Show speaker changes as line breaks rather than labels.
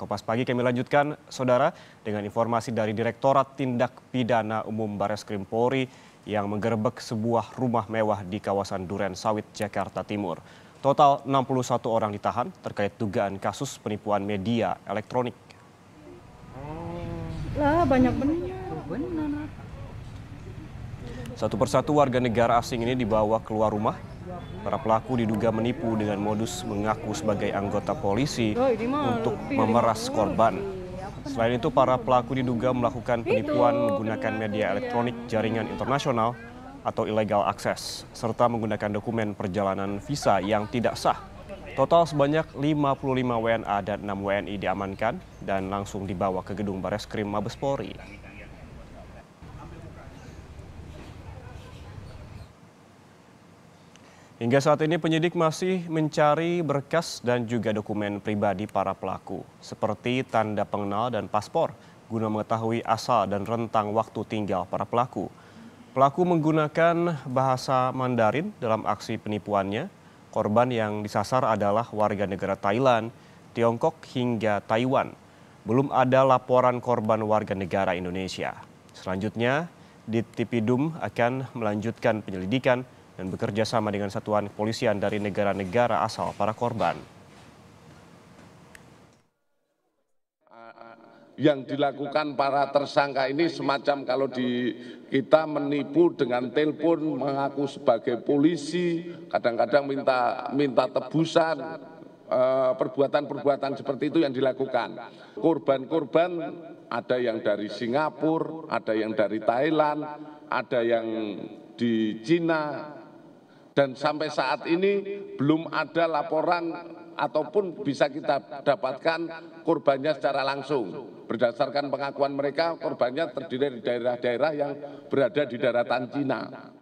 Kompas Pagi kami lanjutkan, Saudara, dengan informasi dari Direktorat Tindak Pidana Umum Bareskrim Polri yang menggerebek sebuah rumah mewah di kawasan Duren Sawit, Jakarta Timur. Total 61 orang ditahan terkait dugaan kasus penipuan media elektronik. Lah, banyak benar. Satu persatu warga negara asing ini dibawa keluar rumah Para pelaku diduga menipu dengan modus mengaku sebagai anggota polisi untuk memeras korban. Iya, Selain itu, para pelaku diduga melakukan penipuan menggunakan media elektronik jaringan internasional atau illegal access, serta menggunakan dokumen perjalanan visa yang tidak sah. Total sebanyak 55 WNA dan 6 WNI diamankan dan langsung dibawa ke gedung Bareskrim Mabes Polri. Hingga saat ini penyidik masih mencari berkas dan juga dokumen pribadi para pelaku, seperti tanda pengenal dan paspor, guna mengetahui asal dan rentang waktu tinggal para pelaku. Pelaku menggunakan bahasa Mandarin dalam aksi penipuannya. Korban yang disasar adalah warga negara Thailand, Tiongkok hingga Taiwan. Belum ada laporan korban warga negara Indonesia. Selanjutnya, Ditipidum akan melanjutkan penyelidikan dan bekerja sama dengan satuan kepolisian dari negara-negara asal para korban.
Yang dilakukan para tersangka ini semacam kalau di kita menipu dengan telepon mengaku sebagai polisi, kadang-kadang minta minta tebusan eh, perbuatan-perbuatan seperti itu yang dilakukan. Korban-korban ada yang dari Singapura, ada yang dari Thailand, ada yang di Cina, dan sampai saat ini belum ada laporan ataupun bisa kita dapatkan korbannya secara langsung. Berdasarkan pengakuan mereka, korbannya terdiri dari daerah-daerah yang berada di daratan Cina.